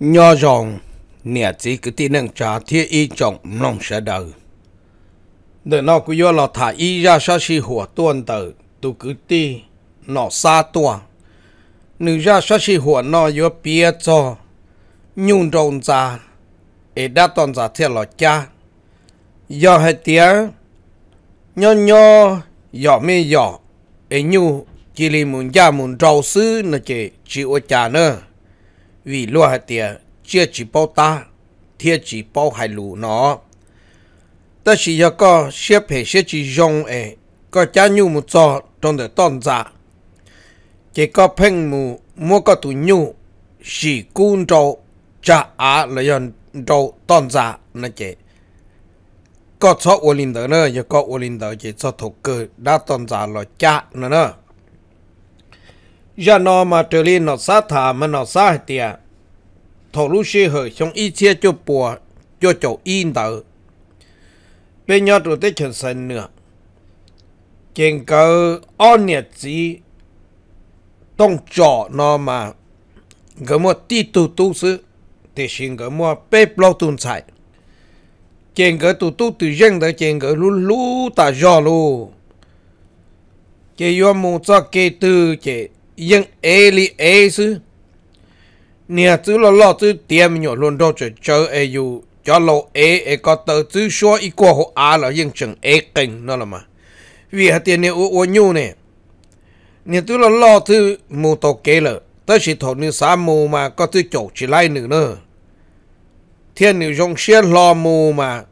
nho rộng nè chỉ cứ tin năng trả thiết y trọng nông sẽ đời để nó cứ do là thả y ra sa si hùa tuân tử tu cứ ti nó xa tua nữ ra sa si hùa nó do bia cho nhung rộng ra ế đã toàn giả thiết lo cha do hai tiếng nho nho dọ mi dọ ế nhu chỉ li muốn ra muốn rau sư nó chỉ chịu cha nữa vì lo hạt tiền chia chỉ bao ta thiệt chỉ bao hai lũ nó ta chỉ cho có xếp hệ xếp chỉ dùng ấy có cha nhu một cho trong đời tôn giả chỉ có phèn mù mua có tụ nhu chỉ cún trâu cha á là yon trâu tôn giả nó chỉ có cho ô linh đó nữa giờ có ô linh đó chỉ cho thuộc cơ đã tôn giả là cha nữa nữa giờ nó mà trở lên nó sát thả mà nó sát tiệt thổ lũ sĩ hở trong y chia cho bùa cho chỗ in tờ bên nhau rồi tới chân sân nữa trên cơ on nhật gì tông trọ nó mà cái mua tí tu tu sư thì xin cái mua bê blau tuần chạy trên cơ tu tu tự nhiên tới trên cơ lũ lũ ta giò lù chỉ yêu muốn cho kê tư chỉ yên ê li ê sư nè chứ lo lo chứ tiêm nhỏ luôn đâu cho chơi ê dù cho lâu ê ê có tờ chứ số ít qua hộ á là yên chừng ê kinh nó là mà vì hạt tiền này ô ô nhu nè nè chứ lo lo chứ mù tổ kế lợ tới chỉ thổ nữ xã mù mà có chứ chỗ chỉ lại nữ nữa thiên nữ dòng xe lo mù mà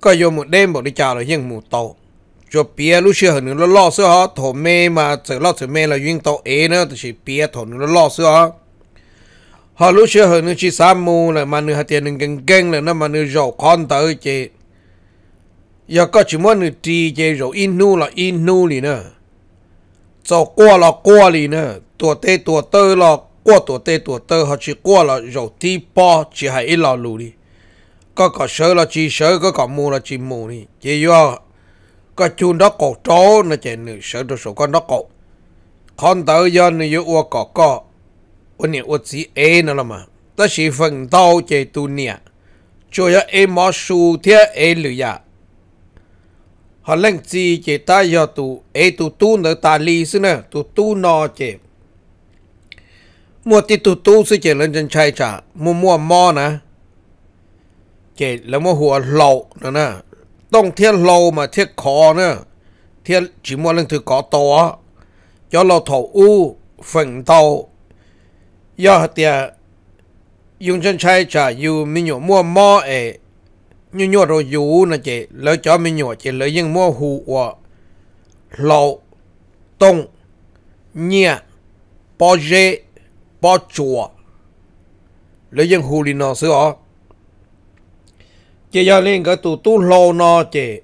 có vô một đêm bỏ đi chào là yên mù tổ cho bia lúc xưa hình nó lo sữa hả thổ mê mà sợ lo sợ mê là duyên tàu ế nữa thì chỉ bia thổ nó lo sữa họ họ lúc xưa hình nó chỉ sa mù là mà nửa hạt tiền nửa gần gần là nó mà nửa rổ con tới chị giờ có chỉ muốn nửa trì chị rổ in nu là in nu lì nữa cho qua là qua lì nữa tuổi tê tuổi tơ là qua tuổi tê tuổi tơ họ chỉ qua là rổ ti po chỉ hay ít lò lù đi có có sớ là chỉ sớ có có mù là chỉ mù đi chị vô ก็ชูนกโกโตนะเจนเสือตัวสูงก็นกโกคอนเตอร์ยานยูอวกก็วันนี้วันที่เอ็นแล้วมั้งแต่สิฟังโตเจตุเนียช่วยเอ็มอสูเทียเอลุยะฮัลโหงจีเจตายาตุเอตุตุนตาลีซึ่งเนะตุตุนอเจมัวติตุตุ่งเจริญจันชัยจ่ามัวมัวมอนะเจแล้วมัวหัวเหล่านะนะต้องเทียนโลมาเทียนคอเนอะเทียนจิมว่าเรื่องถือก่อตัวย่อเราถออู้ฝังเตาย่อเตียยุงชันชัยจะอยู่มีหนวมัวมอเอยุ่ยเราอยู่นะเจแล้วจอมีหนวเจเลยยังมัวหูว่าเราต้องเนี่ยปอเจปอจัวแล้วยังหูลีนอซื้ออ๋อ chỉ do liên cái tụ tu lô nó chỉ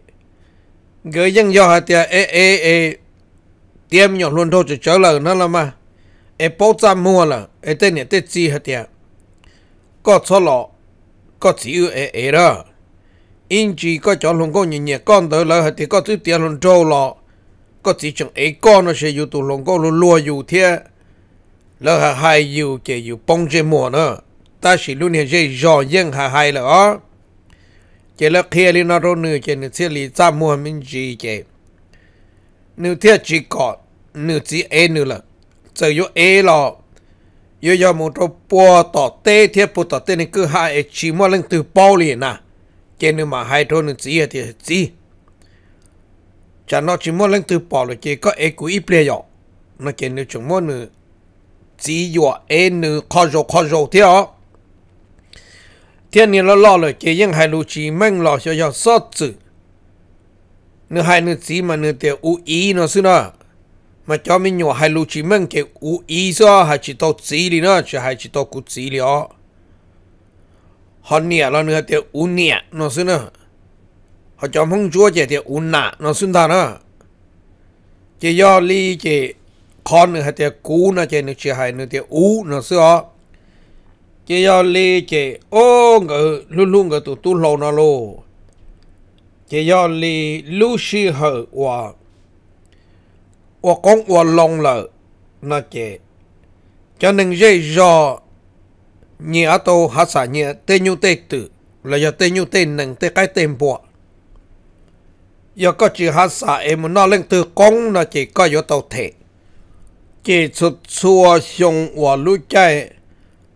gửi dân do hai tia e e e, tiêm nhỏ luôn thôi chỉ trở lại nó là mà e bỏ cha mua là e tên này tên gì hai tia có số lọ có chỉ e e ê đó in chỉ có chọn luôn có nhìn nhẹ con tới lại hai tia có chữ tiền luôn trâu lọ có chỉ chẳng ê con nó sẽ dù tụ luôn có luôn lùa dù thế là hai dù chỉ dù bông chơi mua nữa ta chỉ luôn hiện dây dò dân hai hai là đó chế là kia li nó rồi nữa chế nữa thiết li ra mua mình gì chế nữa thiết chỉ có nữa chỉ e nữa là giờ yo e lo yo yo một chỗ bò tỏ tê thiết bò tỏ tê này cứ hai chỉ mua lên từ bao liền nè chế nữa mà hai thôi nữa chỉ thì chỉ chả nó chỉ mua lên từ bao rồi chế có e cú ít bia yo nó chế nữa chúng mua nữa chỉ yo e nữa khó rồi khó rồi thế thiên nhiên lo lo rồi chỉ những hai lũ chỉ mang lo cho cho sót chữ nửa hai nửa chỉ mà nửa tiểu u ý nó xí nó mà cho mình nhỏ hai lũ chỉ mang cái u ý sao hai chỉ tao đi nó chứ hai chỉ cút chỉ đi ó họ nhẹ nửa tiểu u nhẹ nó xí nó họ cho mong chúa chỉ tiểu u nạ nó xí ta nó chỉ do li chỉ con nửa hai tiểu cú nó nửa chỉ hai nửa tiểu u nó xí ó chỉ do li chỉ ô ngự luôn luôn ngự tụ tu lâu nó lô chỉ do li lu si hở hòa hòa con hòa lòng lợ nó chỉ cho nên dễ do nhẹ tô hạ xả nhẹ tê nhu tê tử là do tê nhu tê nâng tê cái tên bọ do có chỉ hạ xả em nó lên từ con nó chỉ có yếu tàu thể chỉ xuất xua xong hòa lu chạy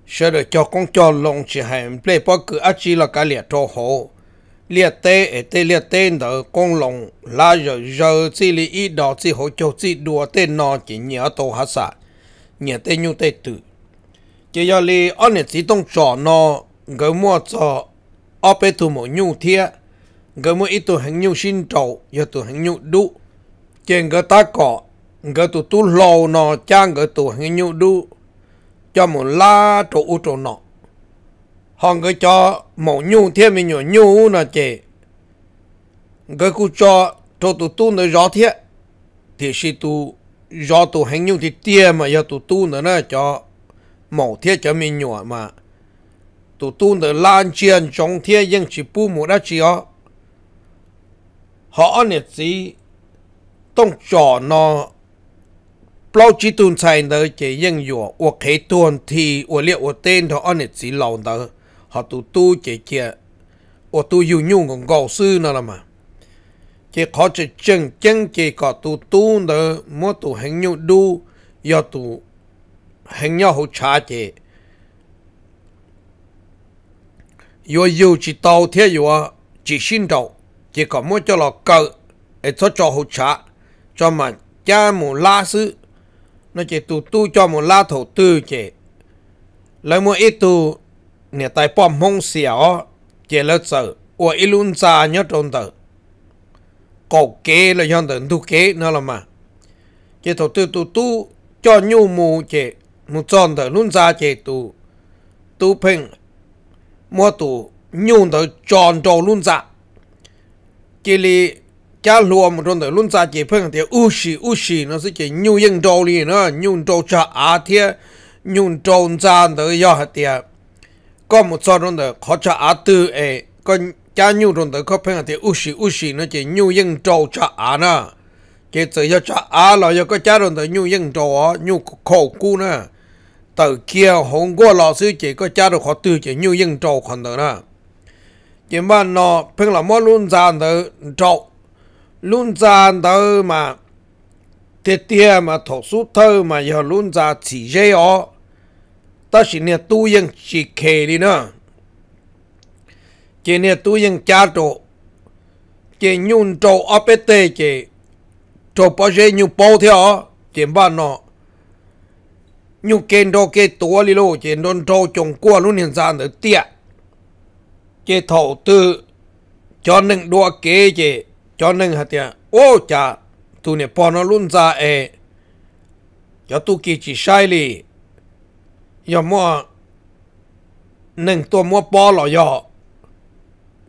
sẽ được cho con cho lồng chỉ hành ple bao cứ ác chỉ là cái liệt cho hộ liệt tê ở tê liệt tê đó con lồng là giờ giờ chỉ li ít đó chỉ hỗ trợ chỉ đùa tê nó chỉ nhớ tổ hạ sa nhớ tê nhu tê tự chỉ giờ li anh này chỉ ต้อง cho nó người mua cho ở bên thu một nhu thiệt người mua ít tụ hành nhu xin trâu, giờ tụ hành nhu đủ trên người ta có người tu tu lâu nó trang người tu hành nhu đủ cho một la trụ trụ nọ họ cái cho một nhu thiết mình nhu nhu là chè cái cụ cho trụ tụ tu nó rõ thiết thì si tu rõ tu hành nhu thì tia mà giờ tụ tu nữa là cho một thiết cho mình nhu mà tụ tu nó lan truyền trong thiết nhưng chỉ bu một đã chỉ họ nè gì tông cho nó bao chỉ tuần sai nơi chỉ nhân yo hoặc kế tuần thì hoặc liệu hoặc tên đó anh ấy chỉ lâu đó họ tu tu chỉ kia hoặc tu yêu nhung còn gạo sư nữa là mà chỉ khó chỉ chân chân chỉ có tu tu đó mỗi tu hành nhau đu do tu hành nhau hỗ trợ chỉ yo yêu chỉ tàu thế yo chỉ xin đầu chỉ có mỗi cho lọ cờ để cho cho hỗ trợ cho mà cha mù la sư nó chỉ tu tu cho một lá thổ tư chỉ lấy một ít tu nè tại bom mông xẻo chỉ lỡ sợ của ilun xa nhớ trôn tử cầu kế là dân tử tu kế nó là mà chỉ thổ tư tu tu cho nhu mù chỉ một tròn tử luôn xa chỉ tu tu phình mua tu nhu tử tròn tròn luôn xa chỉ li cha lùa một trong thời luôn xa chế phương thì u xì u xì nó sẽ chế nhu trâu đi nó nhu trâu cha á thiê nhu trâu cha tới do hạt thiê một số trong thời khó cha á tư ê có cha nhu trong thời có phương thì u xì u xì nó chế nhu trâu cha á nè chế tự do cha á là do có cha trong thời nhu trâu á nhu khổ cu từ kia hồng qua lò sư chế có cha được khó tư chế nhu trâu còn nữa nè chỉ mà nó phương là mỗi luôn ra tới trâu luôn ra đâu mà tiệt tiệt mà thổ số thơ mà giờ luôn ra chỉ dễ ó ta chỉ nè tu yên chỉ kề đi nữa chỉ nè tu yên cha trụ chỉ nhung trụ ở bên tê chỉ trụ bao giờ nhung bao theo chỉ ba nọ, nhung kén đồ kén tua đi luôn chỉ đồn trụ trồng qua luôn hiện ra nữa tiệt chỉ thổ tư cho nên đua kế chỉ จอนึงฮะเตียโอ้จ่าตัวเนี่ยปอนลุนจาเอยอตุกิจิชัยลียอมว่าหนึ่งตัวมัวปอหลอยอ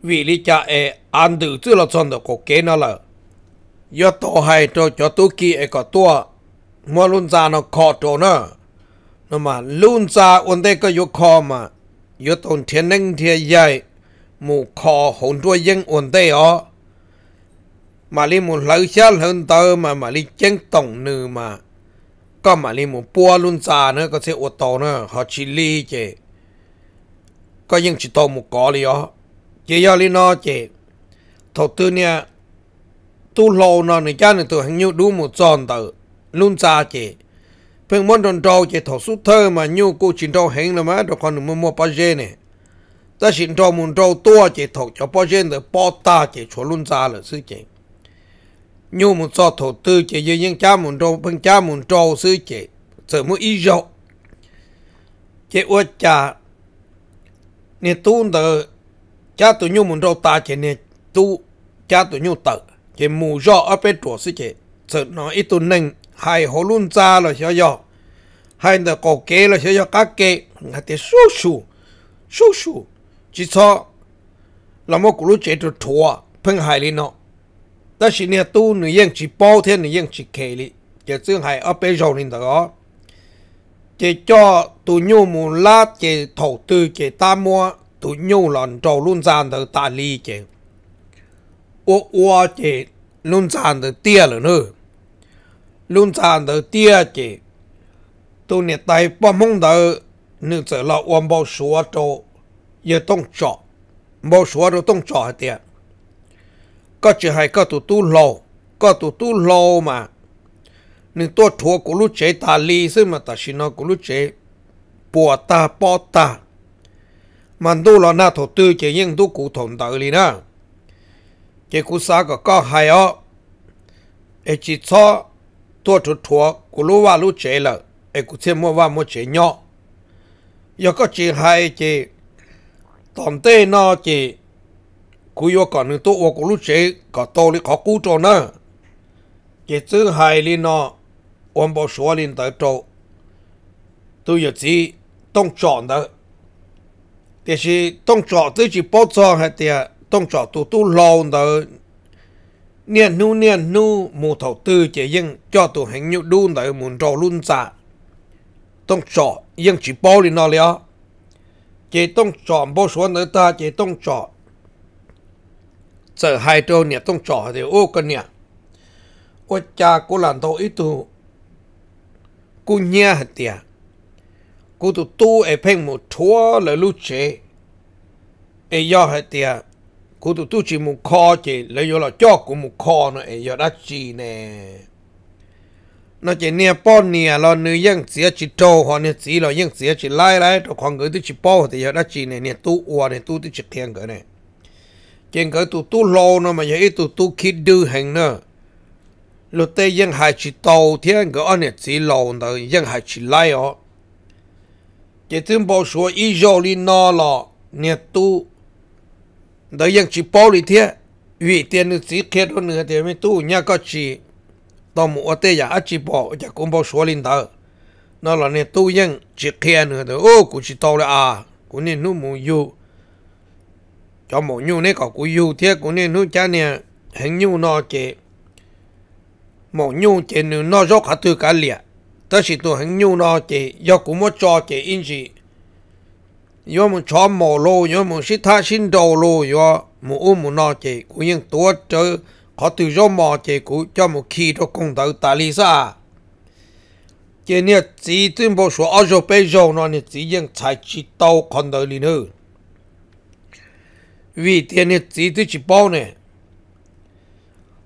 วิริจ่าเออันดูจื้อละชนเด็กก็เกนอละยอตัวให้ตัวยอตุกิเอก็ตัวมัวลุนจาเนาะขอโตเนาะนั่นหมายลุนจาอุนเต็ก็ยุคอมายอตรงเทียนหนึ่งเทียนใหญ่ หมู่คอหงตัวยิ่งอุนเต็อ mà li một lâu xa hơn tờ mà mà li chân tổng nữ mà có mà li một bùa luôn xa nữa có sẽ ô tô nữa họ chỉ li chè có những chỉ tô một có li ó chỉ do li nó chè thầu tư nha tu lâu nó này cha này tụi hàng nhiêu đủ một tròn tờ luôn xa chè phương môn tròn trâu chè thầu sút thơ mà nhiêu cô chỉ trâu hẹn là má rồi còn mua mua bá dê này ta xin trâu muốn trâu tua chè thầu cho bá dê để bỏ ta chè cho luôn xa là sư chè nhu muốn so thổ tư chế như những vâng cha muốn trâu bằng cha muốn trâu sư chế, sợ muốn ý rộng chỉ ua cha nè tu tờ cha tụi nhu muốn trâu ta chế nè tu cha tụi nhu tờ chế mù rõ ở bên chỗ sư chế. sợ nó ít tu nâng hay hồ luôn ra là sao giờ hay là cổ kế là sao giờ các kế hay thì su su su su chỉ cho là một cụ lúc chế được thua phân hài lên nó 但是呢，都你用去包天，你用去开哩，就真系二百兆人个。chỉ cho tụ nhu mù la chỉ thổ tư chỉ ta mua tụ nhu lần trâu luôn gian từ ta li chỉ ô ô chỉ luôn gian từ tia rồi nữa luôn gian từ tia chỉ tụ nè tay bom mông từ nữ là ôm bao số trâu giờ tông chọ bao số trâu tông chọ hết tiệt ก็จะให้ก็ตัวตู้โลก็ตัวตู้โลมาหนึ่งตัวทัวกุลุเจตาลีซึ่งมาตัดชินอกุลุเจปวดตาปอตามันดูรอหน้าถอตื้อจะยิ่งดูกูถมตาเลยนะเจกูสาก็ก็ให้อเอจิซอตัวทัวทัวกุลุว่าลุเจละเอกูเชื่อมั่วว่ามั่วเจเนาะยก็จีให้จีตอนเต้นอจี cú yo còn nương tôi của lúc chế cả tô lý khó cứu trò nè chỉ chứ hai lý nó ông bảo số lý tới trò tôi giờ chỉ tông chọn đó thì chỉ chọn tôi chỉ bao cho hai đứa tông chọn tôi tu lâu đó niên nu niên nu mù thầu tư chỉ nhưng cho tôi hành nhiêu đun đó muốn trò luôn giả tông chọn nhưng chỉ bao lý nó liền chỉ tông chọn bao số nữa ta chỉ tông chọn giờ hai trâu nè tông trò thì ô con nè ô cha cô làm đâu ít tu cô nhia hạt tiệt cô tu tu ai phèn một chúa là lúc chế ai do hạt tiệt cô tu tu chỉ một kho chỉ lấy vô là cho cô một kho nó ai do chi nè nó chỉ nè bao nè lo nữ dân xía trâu họ nè chỉ lo dân xía chỉ lai lai cho con người tu chỉ bao thì do đã chi nè nè tu uo nè tu tu chỉ khen cái này chèn cái tụ tu lo nó mà vậy tụ tu khi đưa hàng nữa lúc tây dân hai chỉ tàu thiên cái anh chỉ lo nó dân hai chỉ lại ó chỉ thêm bao số ý dầu đi nó lọ nè tu đó dân chỉ bao đi thiên vì tiền nó chỉ khi hơn nữa thì mới tu nhà có chỉ tao mua tây giờ chỉ bao giờ cũng bao số linh đó nó là nè tu dân chỉ khi nữa thì ô cũng chỉ tàu là à cũng nên nó mua yêu cho một nhu này có cú yêu thiết của nên nuôi cha nè hình nhu nó chế một nhu chế nữ nó do cả từ cả liệt tất sự tôi hình nhu nó chế do cũng mất cho chế in gì do một chó mồ lô do một sĩ tha xin đầu lô do một ôm một nó chế cũng những tuổi chơi có từ do mò chế cũng cho một khi cho công tử ta lý sao chế nè chỉ tuyên bố số ở rồi bây giờ nó nè chỉ những tài chỉ tàu con đời lý hơn vì tiền nhiệt chỉ tôi chỉ bao này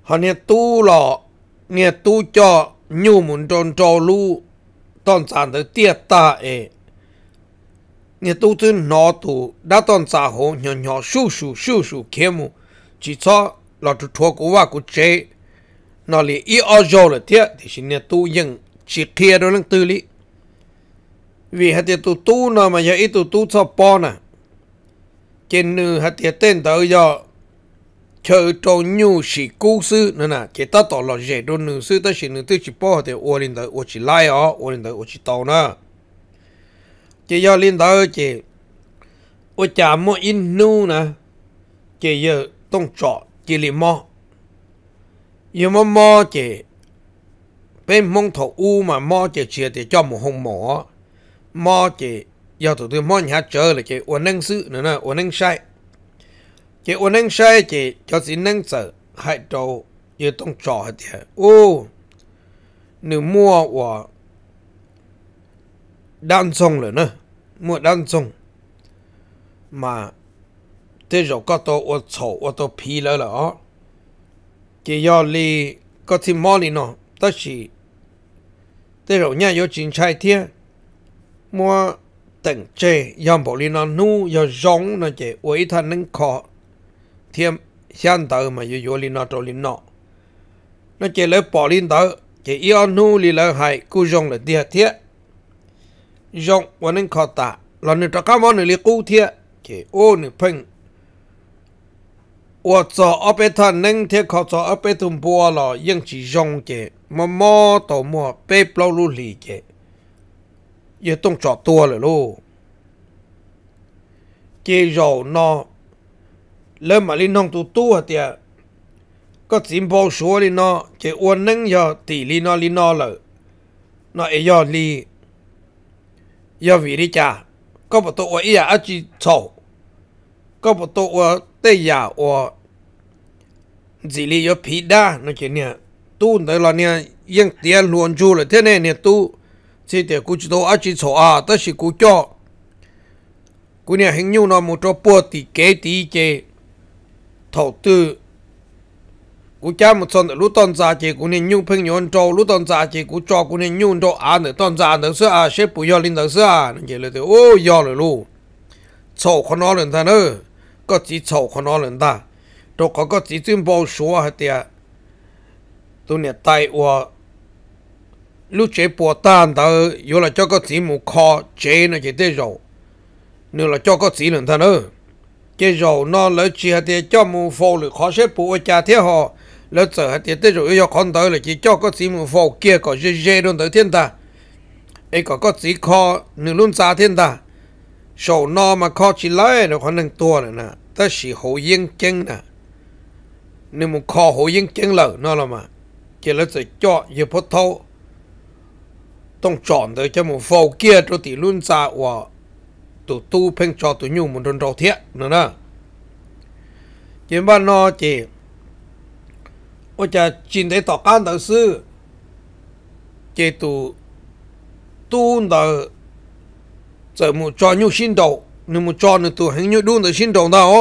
họ nhiệt tu lọ nhiệt tu cho nhiều muốn tròn trò lu toàn sản tới tiệt ta ấy nhiệt tu tôi nọ tu đã toàn xã hội nhỏ nhỏ sù sù sù sù kia mu chỉ cho là chú thua của vợ của chế nó lì ý ở chỗ là tiệt thì xin nhiệt tu nhưng chỉ kia đó là tư lý vì hạt hết tu tu nó mà giờ ít tu tu cho bao nè trên nữ hạt thiệt tên tới giờ chờ cho nhu sĩ cố sư nữa nè chỉ ta tỏ là dễ đôn nữ sư ta chỉ nữ tư chỉ bỏ thì ô lên tới ô chỉ lai ó ô lên tới ô chỉ tàu nè chỉ do lên tới chỉ ô chả mua in nu nè chỉ giờ tông trọ chỉ lì mò giờ mò mò chỉ bên mông thổ u mà mò chỉ chia thì cho một hông mỏ mò chỉ 要土对慢下走了，给我能是呢呢，我能晒，给我能晒，给就是能走，还都也懂找一点哦。你摸我当中了呢，摸当中，嘛，这首歌都我丑，我都疲了了哦。给要哩，个听毛里呢，但是这首人有精彩点，摸。tận chế yam bộ li nó nu yo giống nó chế uy thân nâng khó thêm xian tờ mà yo yo li nó trâu li nó nó chế lấy bỏ li tờ chế yo nu li lỡ hại cú giống là địa thiệt giống và nâng khó tạ là nâng trọ cá món nâng li cú thiệt chế ô nâng chế giờ tông trọ tua rồi lô chê rầu nó lỡ mà lên nông tu tua à tiệt có chim bao số lên nó chê uốn nâng giờ tỷ lên nó lên nó rồi nó ấy giờ li giờ vì đi cha có một tổ ấy à chỉ sầu có một tổ ở tây ở gì li giờ phí đa nó chê nè tu tới là nè yên tiền luôn chu rồi thế này nè tu chỉ để cú chỉ đâu ăn chỉ chỗ à đó là cú cho cú nhà hình như nó một chỗ bùa thì kế thì cái, thầu tư cú cha một son lú tôn giả chế cú nhà nhu phăng nhon trâu lú tôn giả chế cú cho cú à nữa tôn giả nữa xưa à xếp bùi yo linh nữa xưa à nên chế là thế ta nữa có chỉ chỗ con nó lên ta đâu có có chỉ tuyên bố số hết tiệt tôi nhà tay của lúc chế bỏ tan đó yếu là cho có gì mù khó chế nó chế thế rồi nữa là cho có gì lần thân ơ chế rồi nó lỡ chỉ hạt tiền cho mù phô lực khó xếp bụi ở cha thế họ lỡ sợ hạt tiền thế rồi yếu con tới là chỉ cho có gì mù phô kia có dê dê luôn tới thiên ta ấy có có gì khó nữa luôn xa thiên ta sầu nó mà khó chỉ lấy nó còn nâng tua nữa nè ta chỉ hồ yên chân nè nếu mà khó hồ yên chân lỡ nó là mà chế lỡ sợ cho yếu phốt thâu ต้องจอนโดยจะมูฟเกียร์ตัวตีลุ่นซาว่าตัวตู้เพ่งจอตัวยุ่งมันโดนเราเทียนะนะเจมบ้านนอเจว่าจะจินได้ต่อการต่อซื้อเจตูตู้ต่อจะมูจอยุ่งชินโดนึมูจอนึตัวหังยุ่งดูนต่อชินโดนะโอ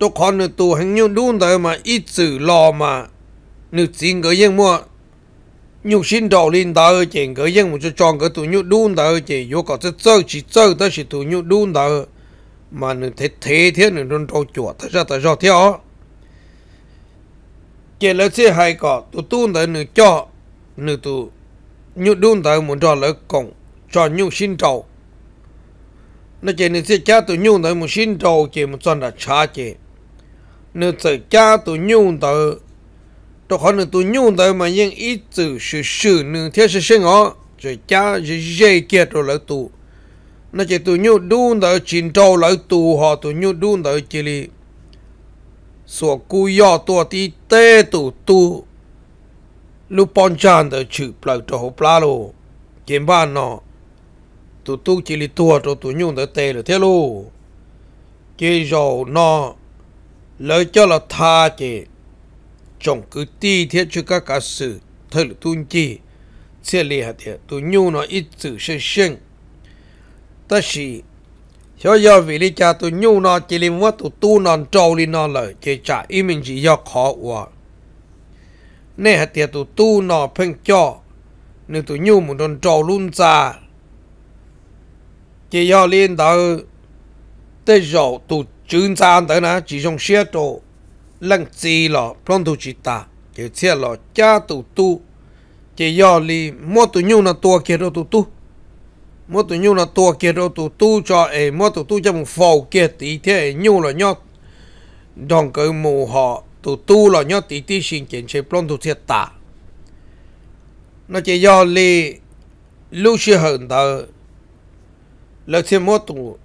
ตัวคนนึตัวหังยุ่งดูนต่อมาอีสื่อรอมานึจริงก็ยังมั่ว nhục sinh đầu linh ta ơi chị cái dân một chút chọn cái tụi nhục đun ta ơi chị vô có chút chơi chỉ chơi ta chỉ tụi nhục đun ta mà nên thế thế thế nên nên trâu chuột thật ra thật sao thế ó chị lấy xe hay có tụi tụi ta nên cho nên tụi nhục đun ta muốn cho lấy cổng cho nhục sinh đầu nó chị nên sẽ cha tụi nhục ta muốn sinh đầu chị muốn cho là cha chị nên sẽ cha tụi nhục ta tôi khó nữa tôi nhung tới mà nhưng ít từ sự sự nữa theo sự ngó rồi cha rồi dây kia rồi lỡ tù nó chỉ tôi nhung đun tới chín trâu lỡ tù họ tôi nhung đun tới chỉ li sổ cú yo tôi tê tù tu lúc bọn chan tới chữ plug cho hộp lá kiếm ban nó tụ tu chỉ li tua tụ nhung tới tê rồi thế lô chỉ rồi nó lỡ cho là tha chỉ chồng cứ ti thiết cho các cá sử thời là tuân chi chia lì hạt thiệt tu nhu nó ít sự sinh sinh ta sĩ cho do vì lý cha tu nhu nó chỉ liên mất tu tu non trâu li non lời chỉ trả ý mình chỉ do khó quá nên hạt thiệt tu tu nó phênh cho nên tu nhu một non trâu luôn ra chỉ do liên tới tới rồi tu chứng ra tới nè chỉ trong xe trâu lần gì lo phong thủ chỉ ta kiểu chia lo cha tụ tu chỉ do li mua tụ nhu na tua kia đâu tụ tu mua tụ nhu na tua kia đâu tụ tu cho ấy mua tụ tu cho một phò kia tí thế nhu là nhót đòn cái mù họ tụ tu là nhót tí tí xin kiến chế phong thủ chia ta nó chỉ do li lưu sư hận tờ là thêm mua tụ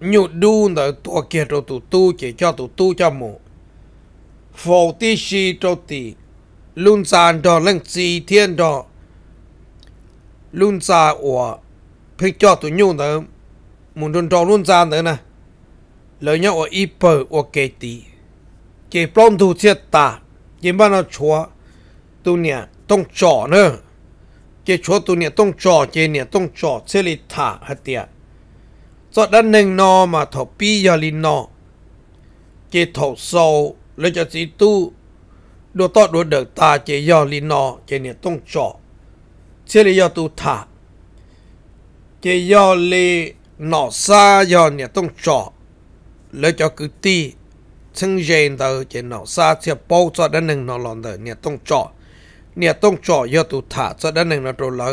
nhu đu na tua kia đâu tụ tu chỉ cho tụ tu cho mù phổ tí si trô tì lùn sàn đỏ lăng chi thiên đỏ lùn xa ủa phích cho tụi nhu nở muốn đồn trò lùn sàn nở nè lời nhau ở y bờ ở kê tì chỉ plom thu thiết tà chỉ bao nó chúa tụi nè tông trò nữa chỉ chúa tụi nè tông trò chỉ nè tông trò chơi lì thả hạt tiệt cho đất nâng nó mà thọ pi giờ lì nó chỉ sâu เลยจะสีตู้ดูต่อดูเด็กตาเจียอลีนอเจเนี่ยต้องเจาะเชื่อเลยตูถาเจียอลีนอซายอเนี่ยต้องเจาะเลยจะคือตีซึ่งเจนเตอร์เจนอซาเสียปูจอดด้านหนึ่งนอหลอนเตอร์เนี่ยต้องเจาะเนี่ยต้องเจาะยอตูถาจอดด้านหนึ่งนอตัวเลย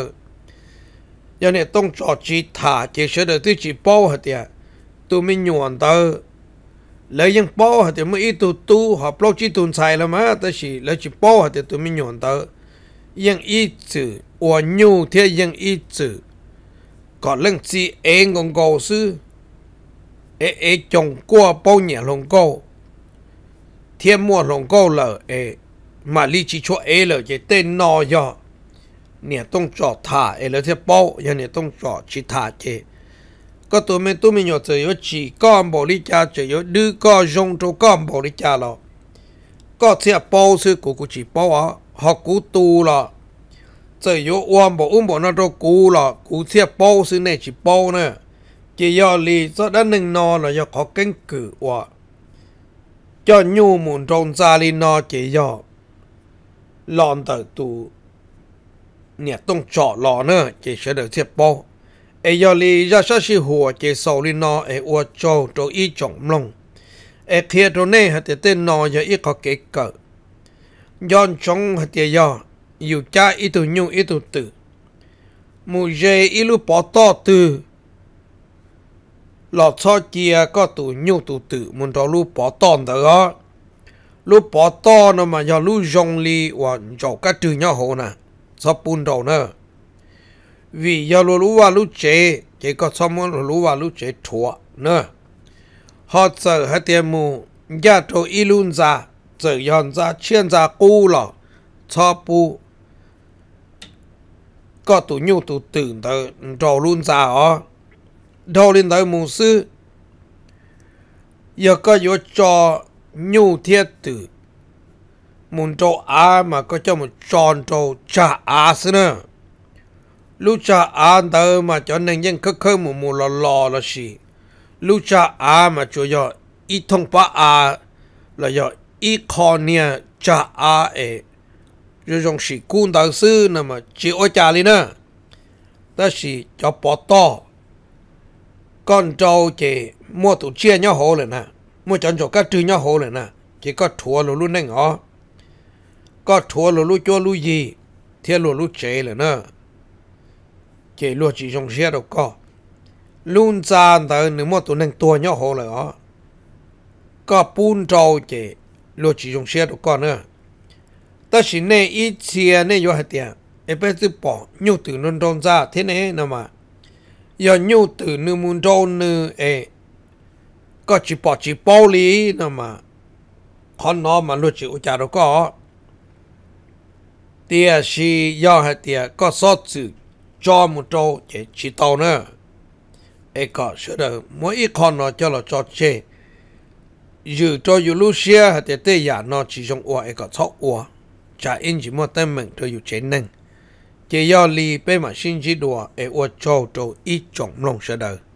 ยอเนี่ยต้องเจาะจีถาเจเชื่อเดอร์ที่จีปูเหรอเตียตัวไม่หยวนเตอร์แล้วยังป้อหตดเมื่ออีตุตูหอบโลกจีตุนใส่ละมาแต่สิแล้วจีป้อแต่ตัวมิหยอนเตอยังอีจืออวนยูเทียยังอีจือก่อนเรื่องสีเองกงโกซื้อเอเอจงกัวป้อเหนี่ยหลงโกเทียมมัวหลงโกเลยเอมาลีชีชัวเอเลยจะเต้นนอยอเนี่ยต้องจอดท่าเอแล้วเทียป้อยังเนี่ยต้องจอดชิต่าเจ có tụi mình tụi mình nhớ chơi yếu chỉ con bò đi cha chơi yếu đưa con dùng cho con bò đi cha lo có chia bao sư của cụ chỉ bao à học cụ tu lo chơi yếu uom bỏ uom bỏ nó cho cụ lo cụ chia bao sư này chỉ bao nè chỉ do lì do đã nâng nó là do có cánh cử quá cho nhu muốn trong gia lì nó chỉ do lòn tới tu nhà tông trọ lò nữa chỉ sẽ được chia bao ai giờ li ra sát sĩ hồ chỉ sau li nó ai uo châu cho y trọng long ai kia rồi nè tiệt tên nó giờ y có kế cỡ yon trong hạt tiệt giờ yêu cha ít tu nhung ít tu tử mù dê ít lu bỏ to từ lọ cho kia có tu nhung tu tử muốn cho lu bỏ to đó lu bỏ to nó mà giờ lu rong li và cho các trừ nhau hồ nè sắp bùn đầu nữa vì do lô lũ và lũ chế chỉ có xong môn lô lũ và lũ chế thua nữa họ sợ hết tiền mù gia thô y luôn ra sợ yon ra chuyên ra cú lọ cho bu có tụ nhu tụ tưởng tờ trò luôn ra ó đồ lên tới mù sư giờ có vô cho nhu thiết tử muốn trò á mà có cho một tròn trò trả á nữa lúc cha ăn đâu mà cho nên những khơi khơi mù mù lò lò là gì lúc cha ăn mà cho yếu ít thông ba à là do ít con nha cha à ấy rồi dùng sĩ quân đạo sư nè mà chỉ ở cha đi nè đó là cho bỏ to con trâu chỉ mua tổ chia nhau hồ rồi nè mua chọn chỗ các trư nhau hồ rồi nè chỉ có thua lù lù nè ngó có thua lù lù cho lù gì thiên lù lù chế rồi nè chỉ lúa chỉ dùng xe đâu có luôn san tới nếu mà tụi nên tua nhỏ hồ lại ó có bún trâu chỉ lúa chỉ dùng xe đâu có nữa ta chỉ nè ít xe nè vô hạt tiền em phải tự bỏ nhu từ nôn tròn ra thế này nè mà giờ nhu từ nư muốn tròn nư ấy, có chỉ bỏ chỉ bao lý nè mà con nó mà lúa chỉ u chả đâu có tiếc si do hạt tiền có sốt sự cho một trâu chỉ chỉ tàu nữa ai có sửa được mỗi ít con nó cho là cho chê dự cho dù lúc xưa hay tế tế giả nó chỉ dùng ua ai có sóc ua chả in chỉ mua tên mình cho dù chế năng chỉ do lì bê mà xin chỉ đùa ai ua cho trâu ít chồng lòng sửa được